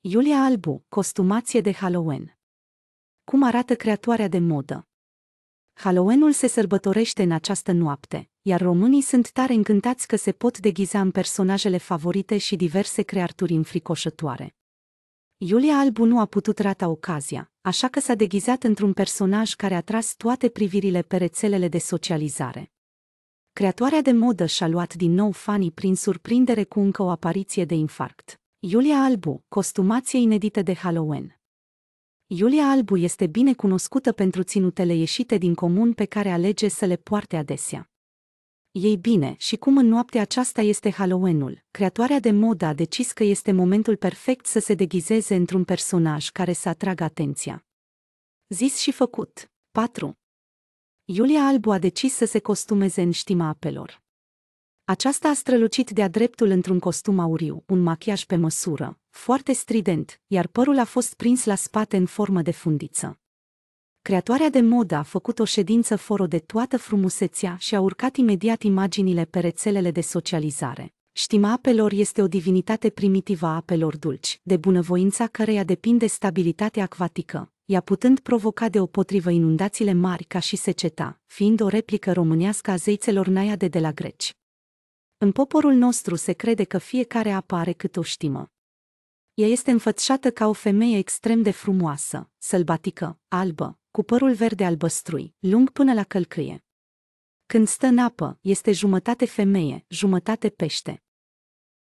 Iulia Albu, costumație de Halloween. Cum arată creatoarea de modă? Halloweenul se sărbătorește în această noapte, iar românii sunt tare încântați că se pot deghiza în personajele favorite și diverse creaturi înfricoșătoare. Iulia Albu nu a putut rata ocazia, așa că s-a deghizat într-un personaj care a tras toate privirile pe rețelele de socializare. Creatoarea de modă și-a luat din nou fanii prin surprindere cu încă o apariție de infarct. Iulia Albu, costumație inedită de Halloween. Iulia Albu este bine cunoscută pentru ținutele ieșite din comun pe care alege să le poarte adesea. Ei bine, și cum în noaptea aceasta este Halloweenul, creatoarea de modă a decis că este momentul perfect să se deghizeze într-un personaj care să atragă atenția. Zis și făcut. 4. Iulia Albu a decis să se costumeze în știma apelor. Aceasta a strălucit de-a dreptul într-un costum auriu, un machiaj pe măsură, foarte strident, iar părul a fost prins la spate în formă de fundiță. Creatoarea de modă a făcut o ședință foro de toată frumusețea și a urcat imediat imaginile pe rețelele de socializare. Știma apelor este o divinitate primitivă a apelor dulci, de bunăvoința căreia depinde stabilitatea acvatică, ea putând provoca de potrivă inundațiile mari ca și seceta, fiind o replică românească a zeițelor naiade de la greci. În poporul nostru se crede că fiecare apă are cât o știmă. Ea este înfățișată ca o femeie extrem de frumoasă, sălbatică, albă, cu părul verde albăstrui, lung până la călcâie. Când stă în apă, este jumătate femeie, jumătate pește.